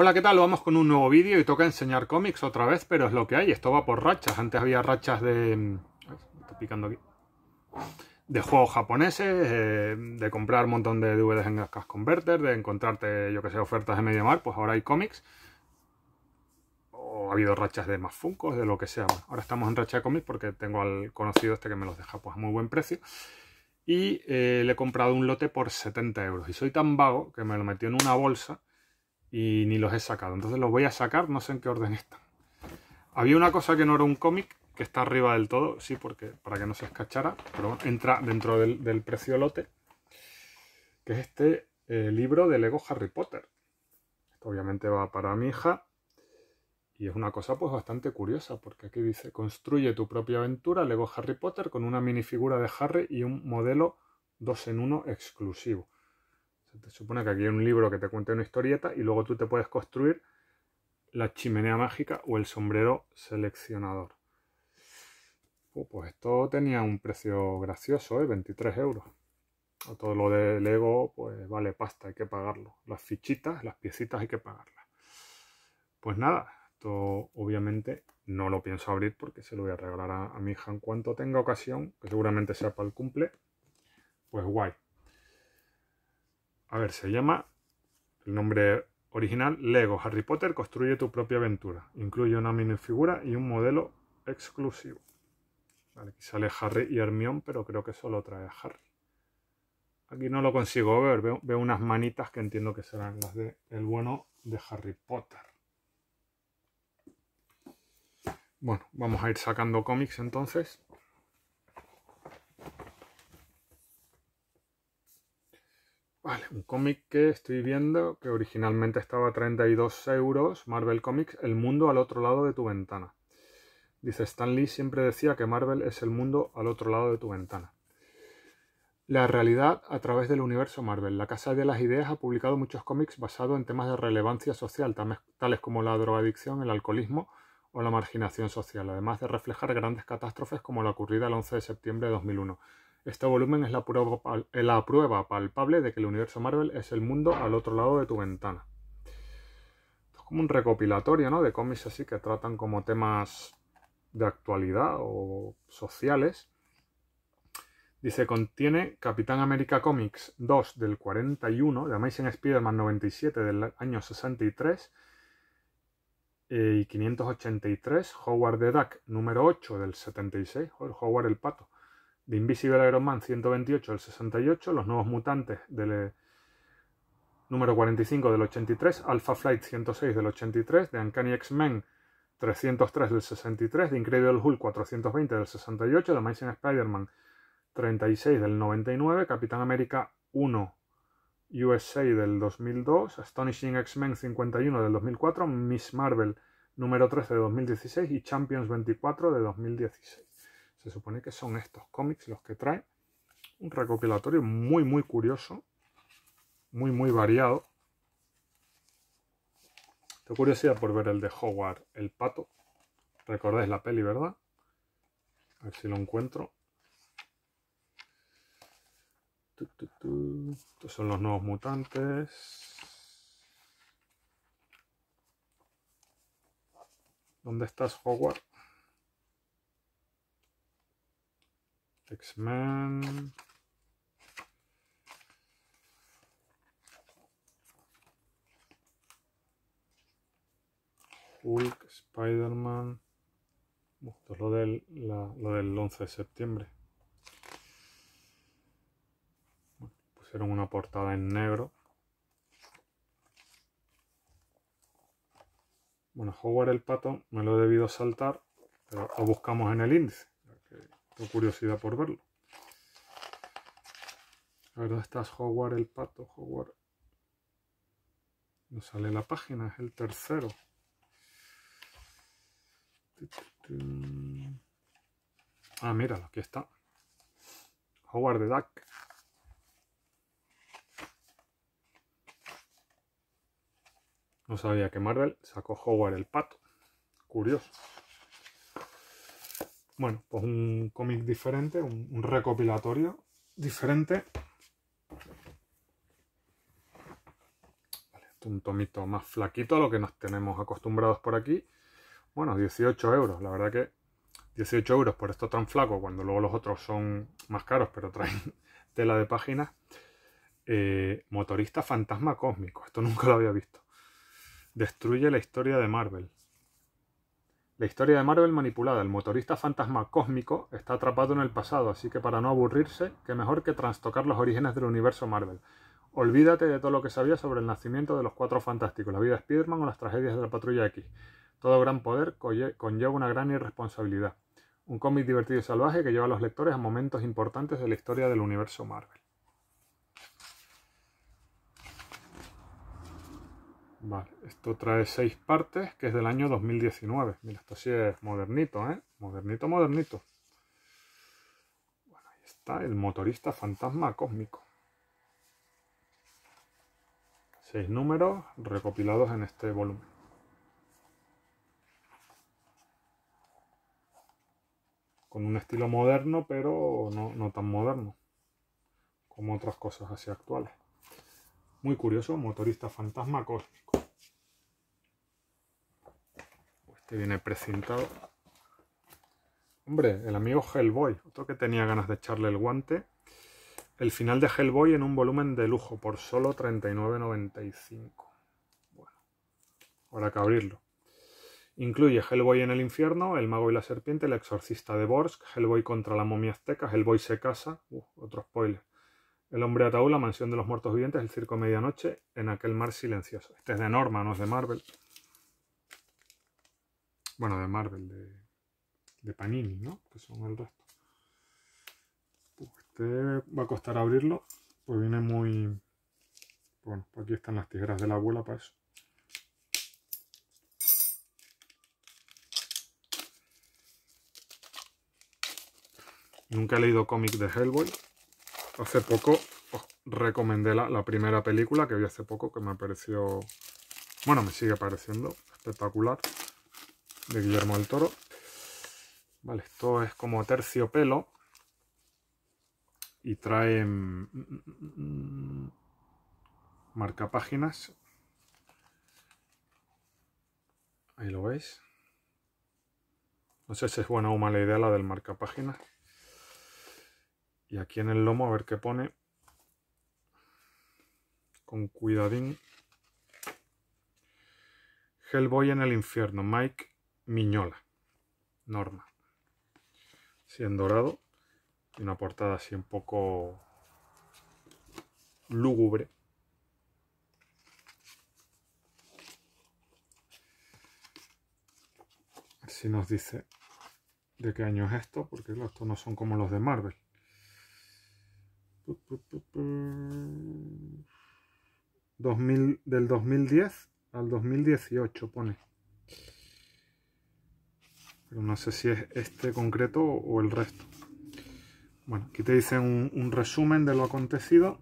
Hola, ¿qué tal? Vamos con un nuevo vídeo y toca enseñar cómics otra vez, pero es lo que hay, esto va por rachas. Antes había rachas de... Mm, estoy picando aquí. De juegos japoneses, eh, de comprar un montón de DVDs en Cash Converter, de encontrarte, yo que sé, ofertas de mar, pues ahora hay cómics. O ha habido rachas de más de lo que sea. ahora estamos en racha de cómics porque tengo al conocido este que me los deja pues a muy buen precio y eh, le he comprado un lote por 70 euros. Y soy tan vago que me lo metió en una bolsa y ni los he sacado. Entonces los voy a sacar, no sé en qué orden están. Había una cosa que no era un cómic, que está arriba del todo, sí, porque para que no se escachara, pero entra dentro del, precio lote, que es este eh, libro de Lego Harry Potter. Esto obviamente va para mi hija y es una cosa pues bastante curiosa, porque aquí dice, construye tu propia aventura Lego Harry Potter con una minifigura de Harry y un modelo 2 en 1 exclusivo. Se supone que aquí hay un libro que te cuente una historieta y luego tú te puedes construir la chimenea mágica o el sombrero seleccionador. Oh, pues esto tenía un precio gracioso, 23 ¿eh? euros. A todo lo del Lego, pues vale pasta, hay que pagarlo. Las fichitas, las piecitas hay que pagarlas. Pues nada, esto obviamente no lo pienso abrir porque se lo voy a regalar a mi hija en cuanto tenga ocasión, que seguramente sea para el cumple. Pues guay, a ver, se llama el nombre original Lego Harry Potter construye tu propia aventura. Incluye una minifigura y un modelo exclusivo. aquí sale Harry y Hermione, pero creo que solo trae a Harry. Aquí no lo consigo ver, veo, unas manitas que entiendo que serán las del el bueno de Harry Potter. Bueno, vamos a ir sacando cómics entonces. un cómic que estoy viendo que originalmente estaba a 32 euros, Marvel Comics, El mundo al otro lado de tu ventana. Dice, Stan Lee siempre decía que Marvel es el mundo al otro lado de tu ventana. La realidad a través del universo Marvel. La Casa de las Ideas ha publicado muchos cómics basados en temas de relevancia social, tales como la drogadicción, el alcoholismo o la marginación social, además de reflejar grandes catástrofes como la ocurrida el 11 de septiembre de 2001 este volumen es la prueba, palpable de que el universo Marvel es el mundo al otro lado de tu ventana. es como un recopilatorio, ¿no? De cómics así que tratan como temas de actualidad o sociales. Dice, contiene Capitán América Comics 2 del 41, de Amazing Spider-Man 97 del año 63 y 583, eh, Howard the Duck número 8 del 76, Howard el Pato, de Invisible Iron Man 128 del 68, Los Nuevos Mutantes del eh, número 45 del 83, Alpha Flight 106 del 83, de Uncanny X-Men 303 del 63, The Incredible Hulk 420 del 68, de Amazing Spider-Man 36 del 99, Capitán América 1 USA del 2002, Astonishing X-Men 51 del 2004, Miss Marvel número 13 de 2016 y Champions 24 de 2016. Se supone que son estos cómics los que traen Un recopilatorio muy, muy curioso. Muy, muy variado. Tengo curiosidad por ver el de Howard el Pato. Recordáis la peli, ¿verdad? A ver si lo encuentro. Estos son los nuevos mutantes. ¿Dónde estás, Howard? X-Men, Hulk, Spider-Man. Esto es lo del, del 11 de septiembre. pusieron una portada en negro. Bueno, Howard el Pato me lo he debido saltar, pero lo buscamos en el índice curiosidad por verlo. La verdad, estás Howard el pato, Howard. No sale la página, es el tercero. Ah, míralo, aquí está. Howard the Duck. No sabía que Marvel sacó Howard el pato. Curioso. Bueno, pues un cómic diferente, un, recopilatorio diferente. es un tomito más flaquito a lo que nos tenemos acostumbrados por aquí. Bueno, 18 euros, la verdad que 18 euros por esto tan flaco, cuando luego los otros son más caros, pero traen tela de página. Eh, motorista fantasma cósmico, esto nunca lo había visto. Destruye la historia de Marvel. La historia de Marvel manipulada. El motorista fantasma cósmico está atrapado en el pasado, así que para no aburrirse, qué mejor que trastocar los orígenes del universo Marvel. Olvídate de todo lo que sabías sobre el nacimiento de los cuatro fantásticos, la vida de spider o las tragedias de la Patrulla X. Todo gran poder conlleva una gran irresponsabilidad. Un cómic divertido y salvaje que lleva a los lectores a momentos importantes de la historia del universo Marvel. Vale, esto trae seis partes, que es del año 2019. Mira, esto sí es modernito, ¿eh? Modernito, modernito. Bueno, ahí está el motorista fantasma cósmico. Seis números recopilados en este volumen. con un estilo moderno, pero no, no, tan moderno como otras cosas así actuales. Muy curioso, motorista fantasma cósmico. que viene precintado. Hombre, el amigo Hellboy, otro que tenía ganas de echarle el guante. El final de Hellboy en un volumen de lujo por solo 39.95. Bueno, ahora que abrirlo. Incluye Hellboy en el infierno, El mago y la serpiente, El exorcista de Borsk, Hellboy contra la momia azteca, Hellboy se casa, uh, otro spoiler. El hombre ataúd, La mansión de los muertos vivientes, El circo medianoche, En aquel mar silencioso. Este es de Norma, no es de Marvel bueno, de Marvel, de, Panini, ¿no? Que son el resto. Pues este va a costar abrirlo, pues viene muy... Bueno, aquí están las tijeras de la abuela para eso. Nunca he leído cómic de Hellboy. Hace poco os recomendé la, la, primera película que vi hace poco que me pareció, bueno, me sigue pareciendo espectacular de Guillermo del Toro. Vale, esto es como terciopelo y trae mm, mm, mm, marca páginas, Ahí lo veis. No sé si es buena o mala idea la del marcapáginas. Y aquí en el lomo, a ver qué pone. Con cuidadín. Hellboy en el infierno. Mike Miñola, Norma. siendo dorado. Y una portada así un poco lúgubre. Si nos dice de qué año es esto, porque estos no son como los de Marvel. del 2010 al 2018 pone. Pero no sé si es este concreto o el resto. Bueno, aquí te dicen un, resumen de lo acontecido.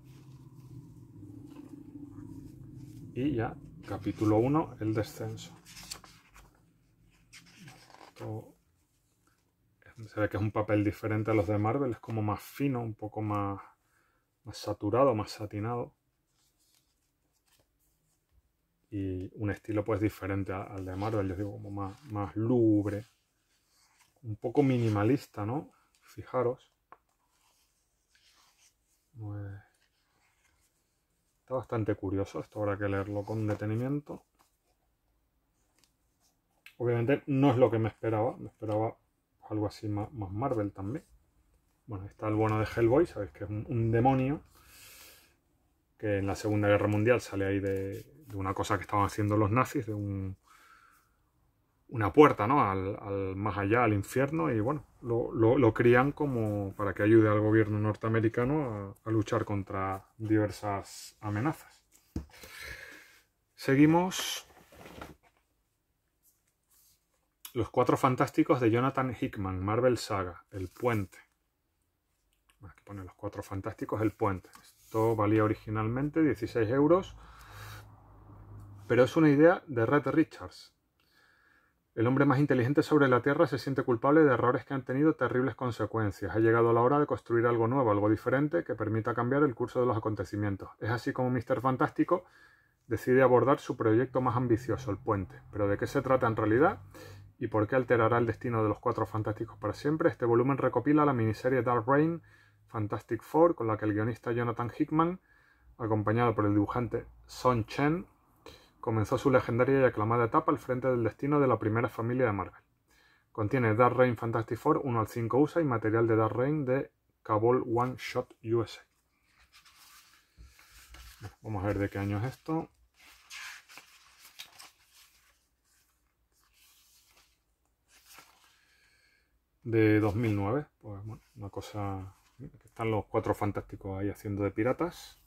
Y ya, capítulo 1, el descenso. se ve que es un papel diferente a los de Marvel, es como más fino, un poco más, más saturado, más satinado. Y un estilo pues diferente al de Marvel, yo digo como más, más lubre un poco minimalista, ¿no? Fijaros. está bastante curioso, esto habrá que leerlo con detenimiento. Obviamente no es lo que me esperaba, me esperaba algo así más, Marvel también. Bueno, está el bueno de Hellboy, sabéis que es un, demonio que en la Segunda Guerra Mundial sale ahí de, de, una cosa que estaban haciendo los nazis, de un, una puerta ¿no? al, más allá, al infierno, y bueno, lo, crían como para que ayude al gobierno norteamericano a, a luchar contra diversas amenazas. Seguimos Los Cuatro Fantásticos de Jonathan Hickman, Marvel Saga, El Puente. Aquí pone Los Cuatro Fantásticos, El Puente. Esto valía originalmente 16 euros, pero es una idea de Red Richards. El hombre más inteligente sobre la Tierra se siente culpable de errores que han tenido terribles consecuencias. Ha llegado la hora de construir algo nuevo, algo diferente, que permita cambiar el curso de los acontecimientos. Es así como Mr. Fantástico decide abordar su proyecto más ambicioso, el puente. Pero ¿de qué se trata en realidad? ¿Y por qué alterará el destino de los cuatro fantásticos para siempre? Este volumen recopila la miniserie Dark Rain Fantastic Four, con la que el guionista Jonathan Hickman, acompañado por el dibujante Son Chen, comenzó su legendaria y aclamada etapa al frente del destino de la primera familia de Marvel. Contiene Dark Reign Fantastic Four 1 al 5 USA y material de Dark Reign de Cabal One Shot USA. Vamos a ver de qué año es esto. De 2009, pues bueno, una cosa... Están los cuatro fantásticos ahí haciendo de piratas.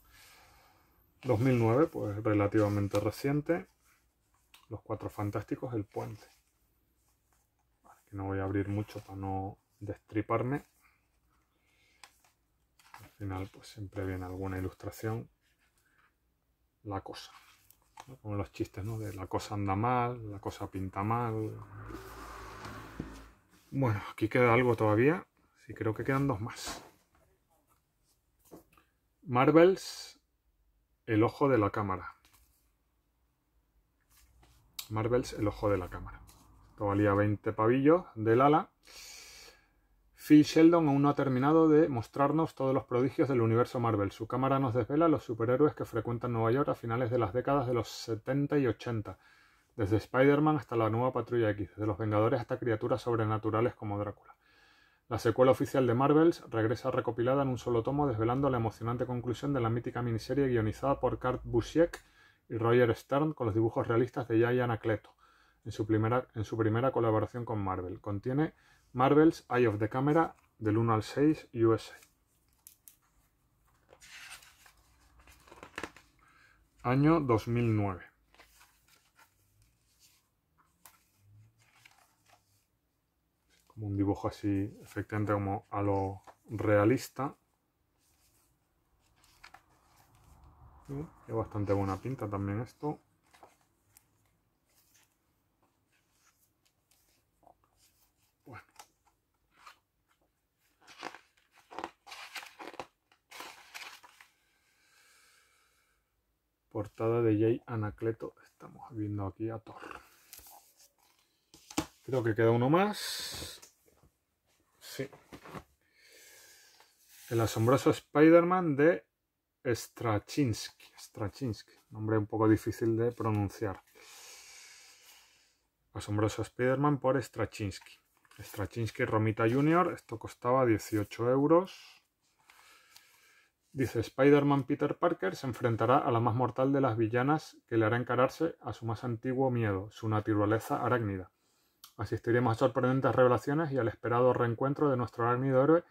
2009, pues relativamente reciente. Los Cuatro Fantásticos, El Puente. que no voy a abrir mucho para no destriparme. Al final, pues siempre viene alguna ilustración. La cosa. Como los chistes, ¿no? De la cosa anda mal, la cosa pinta mal. Bueno, aquí queda algo todavía. Sí, creo que quedan dos más. Marvels el ojo de la cámara. Marvels, el ojo de la cámara. Esto 20 pavillos del ala. Phil Sheldon aún no ha terminado de mostrarnos todos los prodigios del universo Marvel. Su cámara nos desvela los superhéroes que frecuentan Nueva York a finales de las décadas de los 70 y 80, desde Spider-Man hasta la nueva Patrulla X, desde los Vengadores hasta criaturas sobrenaturales como Drácula. La secuela oficial de Marvels regresa recopilada en un solo tomo, desvelando la emocionante conclusión de la mítica miniserie guionizada por Kurt Busiek y Roger Stern con los dibujos realistas de Jay Anacleto en su, primera, en su primera colaboración con Marvel. Contiene Marvel's Eye of the Camera del 1 al 6 USA. Año 2009. un dibujo así, efectivamente como a lo realista. es bastante buena pinta también esto. Bueno. Portada de Jay Anacleto. Estamos viendo aquí a Thor. Creo que queda uno más. Sí. El asombroso Spider-Man de Straczynski. Straczynski, nombre un poco difícil de pronunciar. Asombroso Spider-Man por Straczynski. Straczynski Romita Jr. Esto costaba 18 euros. Dice Spider-Man Peter Parker se enfrentará a la más mortal de las villanas que le hará encararse a su más antiguo miedo, su naturaleza arácnida. Asistiremos a sorprendentes revelaciones y al esperado reencuentro de nuestro arácnido héroe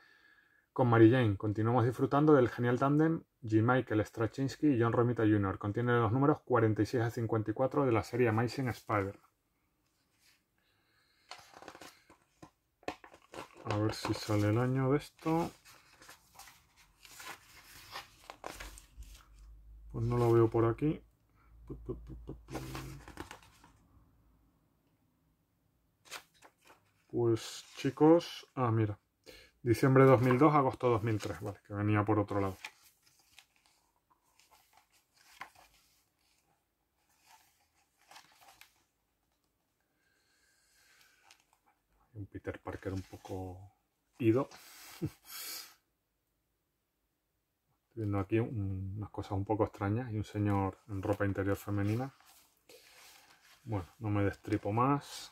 con Mary Jane. Continuamos disfrutando del genial tándem G. Michael Straczynski y John Romita Jr. Contiene los números 46 a 54 de la serie Amazing Spider. A ver si sale el año de esto. Pues no lo veo por aquí. Pues chicos, ah, mira, diciembre 2002, agosto 2003, vale, que venía por otro lado. Un Peter Parker un poco ido. Estoy viendo aquí unas cosas un poco extrañas y un señor en ropa interior femenina. Bueno, no me destripo más.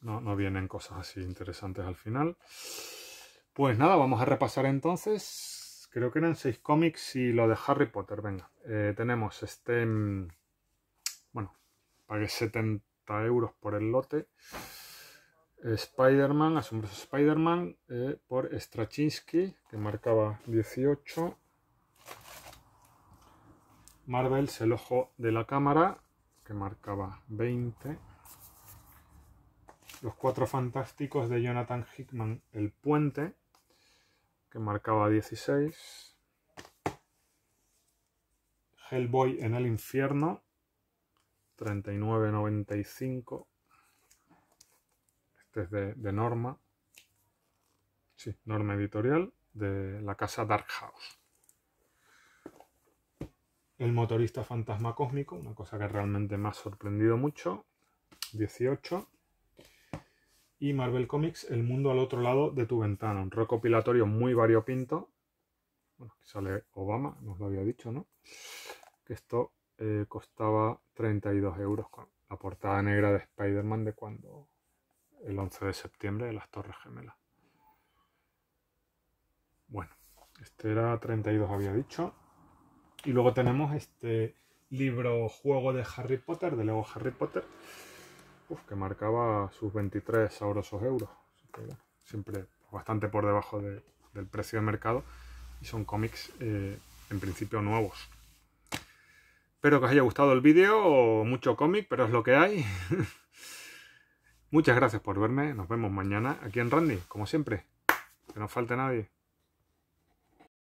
no, no vienen cosas así interesantes al final. Pues nada, vamos a repasar entonces. Creo que eran seis cómics y lo de Harry Potter. Venga, eh, tenemos este... Mm, bueno, pagué 70 euros por el lote. Spider-Man, Asombroso Spider-Man, eh, por Straczynski, que marcaba 18. Marvel El Ojo de la Cámara, que marcaba 20. Los Cuatro Fantásticos de Jonathan Hickman, El Puente, que marcaba 16. Hellboy en el Infierno, 39.95. Este es de, Norma. Sí, Norma Editorial, de la casa Dark House. El motorista fantasma cósmico, una cosa que realmente me ha sorprendido mucho. 18 y Marvel Comics El mundo al otro lado de tu ventana, un recopilatorio muy variopinto. Bueno, aquí sale Obama, nos lo había dicho, ¿no? Que esto eh, costaba 32 euros con la portada negra de Spider-Man de cuando el 11 de septiembre de las Torres Gemelas. Bueno, este era 32, había dicho. Y luego tenemos este libro juego de Harry Potter, de Lego Harry Potter que marcaba sus 23 sabrosos euros. Siempre bastante por debajo del precio de mercado y son cómics eh, en principio nuevos. Espero que os haya gustado el vídeo, mucho cómic, pero es lo que hay. Muchas gracias por verme, nos vemos mañana aquí en Randy, como siempre. Que no falte nadie.